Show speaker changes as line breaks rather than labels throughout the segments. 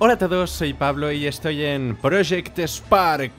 Hola a todos, soy Pablo y estoy en Project Spark.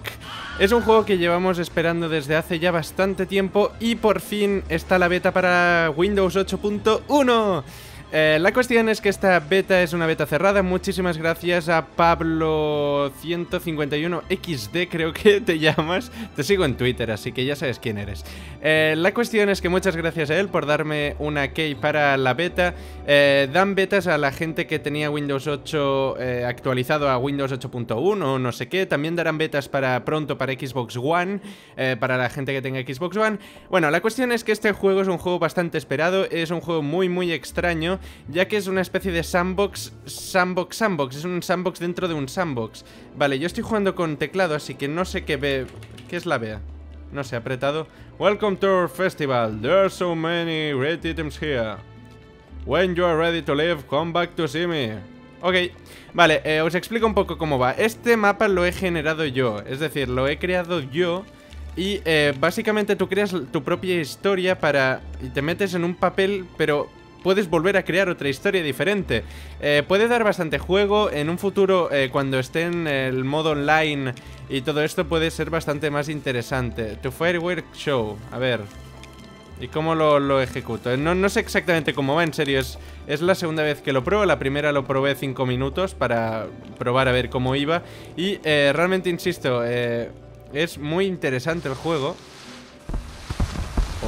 Es un juego que llevamos esperando desde hace ya bastante tiempo y por fin está la beta para Windows 8.1. Eh, la cuestión es que esta beta es una beta cerrada. Muchísimas gracias a Pablo151XD, creo que te llamas. Te sigo en Twitter, así que ya sabes quién eres. Eh, la cuestión es que muchas gracias a él por darme una key para la beta. Eh, dan betas a la gente que tenía Windows 8 actualizado a Windows 8.1 o no sé qué. También darán betas para pronto para Xbox One, para la gente que tenga Xbox One. Bueno, la cuestión es que este juego es un juego bastante esperado. Es un juego muy, muy extraño ya que es una especie de sandbox, sandbox, sandbox, es un sandbox dentro de un sandbox. Vale, yo estoy jugando con teclado, así que no sé qué ve... ¿Qué es la vea? No sé, apretado. Welcome to our festival. There are so many great items here. When you are ready to leave, come back to see me. Ok, vale, eh, os explico un poco cómo va. Este mapa lo he generado yo, es decir, lo he creado yo y eh, básicamente tú creas tu propia historia para... y te metes en un papel, pero puedes volver a crear otra historia diferente. Eh, puede dar bastante juego. En un futuro, eh, cuando esté en el modo online y todo esto, puede ser bastante más interesante. To Firework Show. A ver. ¿Y cómo lo, ejecuto? No, sé exactamente cómo va, en serio. Es, la segunda vez que lo pruebo. La primera lo probé 5 minutos para probar a ver cómo iba. Y eh, realmente, insisto, es muy interesante el juego.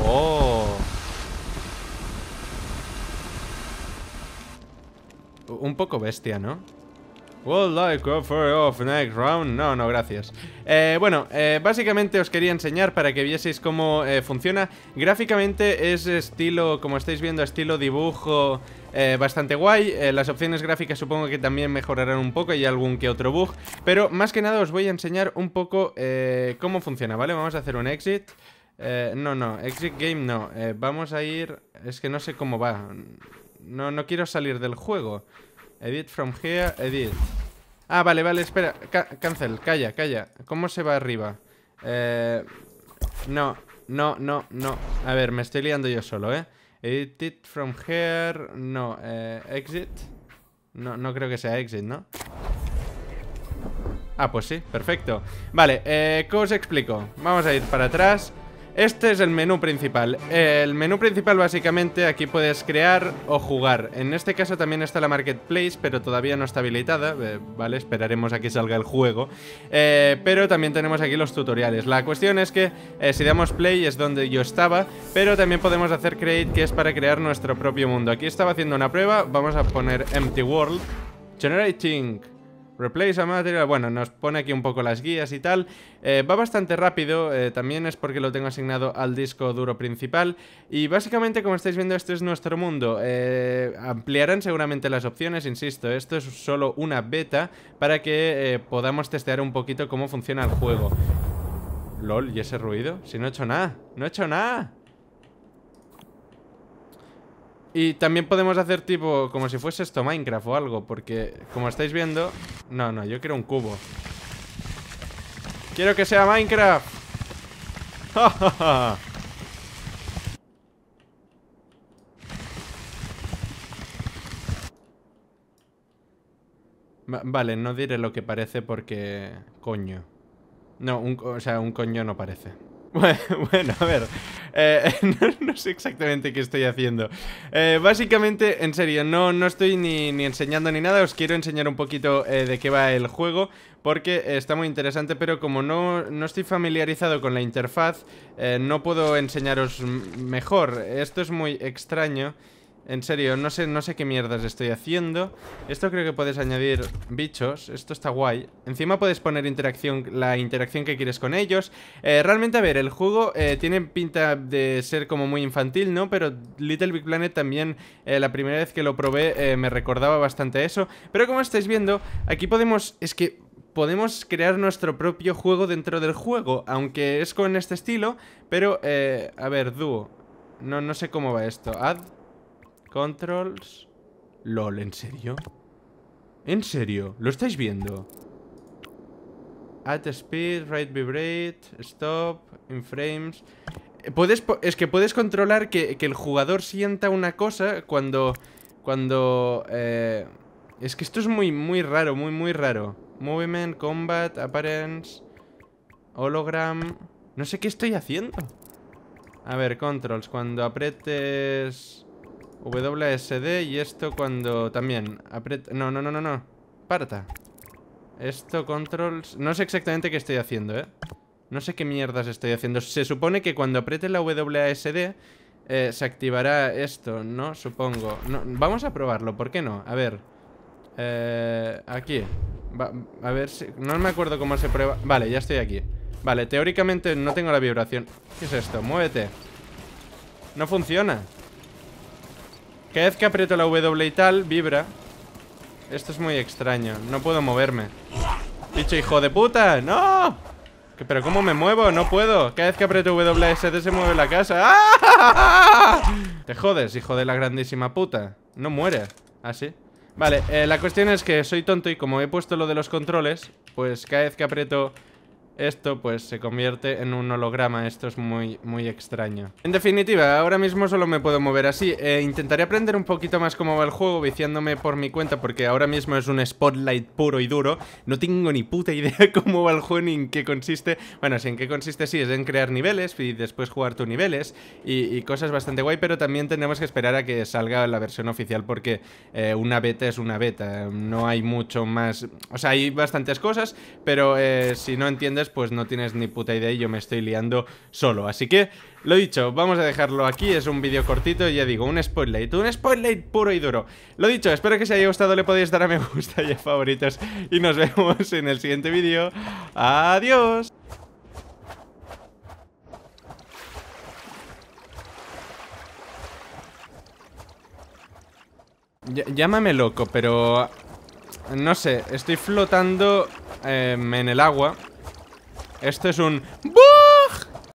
¡Oh! un poco bestia, ¿no? Would like next round? No, no, gracias. Eh, bueno, eh, básicamente os quería enseñar para que vieseis cómo eh, funciona. Gráficamente es estilo, como estáis viendo, estilo dibujo bastante guay. las opciones gráficas supongo que también mejorarán un poco y algún que otro bug. Pero más que nada os voy a enseñar un poco cómo funciona, ¿vale? Vamos a hacer un exit. no, no, exit game no. vamos a ir... Es que no sé cómo va. No, no quiero salir del juego. Edit from here, edit. Ah, vale, vale, espera. cancel, calla, calla. ¿Cómo se va arriba? Eh, no, no, no, no. A ver, me estoy liando yo solo, ¿eh? Edit from here. No, eh, exit. No, no creo que sea exit, ¿no? Ah, pues sí, perfecto Vale, eh, ¿cómo os explico? Vamos a ir para atrás este es el menú principal. El menú principal básicamente aquí puedes crear o jugar. En este caso también está la marketplace, pero todavía no está habilitada. Eh, vale, esperaremos a que salga el juego. Eh, pero también tenemos aquí los tutoriales. La cuestión es que eh, si damos play es donde yo estaba, pero también podemos hacer create que es para crear nuestro propio mundo. Aquí estaba haciendo una prueba, vamos a poner empty world. Generating Replace a material, bueno, nos pone aquí un poco las guías y tal. Eh, va bastante rápido, eh, también es porque lo tengo asignado al disco duro principal. Y básicamente, como estáis viendo, este es nuestro mundo. Eh, ampliarán seguramente las opciones, insisto, esto es solo una beta para que podamos testear un poquito cómo funciona el juego. LOL, ¿y ese ruido? Si no he hecho nada, no he hecho nada. Y también podemos hacer tipo como si fuese esto Minecraft o algo, porque como estáis viendo... No, no, yo quiero un cubo. Quiero que sea Minecraft. vale, no diré lo que parece porque... Coño. No, un, o sea, un coño no parece. Bueno, a ver. Eh, no, sé exactamente qué estoy haciendo. Eh, básicamente, en serio, no, estoy ni, enseñando ni nada. Os quiero enseñar un poquito eh, de qué va el juego. Porque está muy interesante, pero como no, no estoy familiarizado con la interfaz, no puedo enseñaros mejor. Esto es muy extraño. En serio, no sé, no sé qué mierdas estoy haciendo Esto creo que puedes añadir bichos Esto está guay Encima puedes poner interacción, la interacción que quieres con ellos eh, Realmente, a ver, el juego eh, tiene pinta de ser como muy infantil, ¿no? Pero Little Big Planet también, eh, la primera vez que lo probé me recordaba bastante a eso Pero como estáis viendo, aquí podemos... Es que podemos crear nuestro propio juego dentro del juego Aunque es con este estilo Pero, a ver, dúo no, no sé cómo va esto Add Controls. LOL, ¿en serio? ¿En serio? ¿Lo estáis viendo? At speed, right vibrate, stop, in frames... Eh, puedes, es que puedes controlar que, el jugador sienta una cosa cuando... Cuando... Eh, es que esto es muy, muy raro, muy, muy raro. Movement, combat, appearance, hologram... No sé qué estoy haciendo. A ver, controls. Cuando apretes... WSD y esto cuando también apret No, no, no, no, no. Parta. Esto, controls... No sé exactamente qué estoy haciendo, ¿eh? No sé qué mierdas estoy haciendo. Se supone que cuando apriete la WASD eh, se activará esto, ¿no? Supongo. vamos a probarlo, ¿por qué no? A ver. Eh, aquí. a ver si... No me acuerdo cómo se prueba. Vale, ya estoy aquí. Vale, teóricamente no tengo la vibración. ¿Qué es esto? Muévete. No funciona. Cada vez que aprieto la W y tal, vibra. Esto es muy extraño. No puedo moverme. ¡Dicho hijo de puta. ¡No! ¿Pero cómo me muevo? No puedo. Cada vez que aprieto WSD se mueve la casa. ¡Ah! Te jodes, hijo de la grandísima puta. No muere. Así. Ah, vale, eh, la cuestión es que soy tonto y como he puesto lo de los controles, pues cada vez que aprieto esto pues se convierte en un holograma. Esto es muy, muy extraño. En definitiva, ahora mismo solo me puedo mover así. Eh, intentaré aprender un poquito más cómo va el juego, viciándome por mi cuenta, porque ahora mismo es un spotlight puro y duro. No tengo ni puta idea cómo va el juego ni en qué consiste. Bueno, si en qué consiste sí, es en crear niveles y después jugar tus niveles y, cosas bastante guay, pero también tenemos que esperar a que salga la versión oficial porque eh, una beta es una beta. No hay mucho más... O sea, hay bastantes cosas, pero eh, si no entiendes pues no tienes ni puta idea y yo me estoy liando solo. Así que, lo dicho, vamos a dejarlo aquí, es un vídeo cortito y ya digo, un spoiler, un spoiler puro y duro. Lo dicho, espero que os haya gustado, le podéis dar a me gusta y a favoritos y nos vemos en el siguiente vídeo. ¡Adiós! llámame loco, pero... No sé, estoy flotando em, en el agua este es un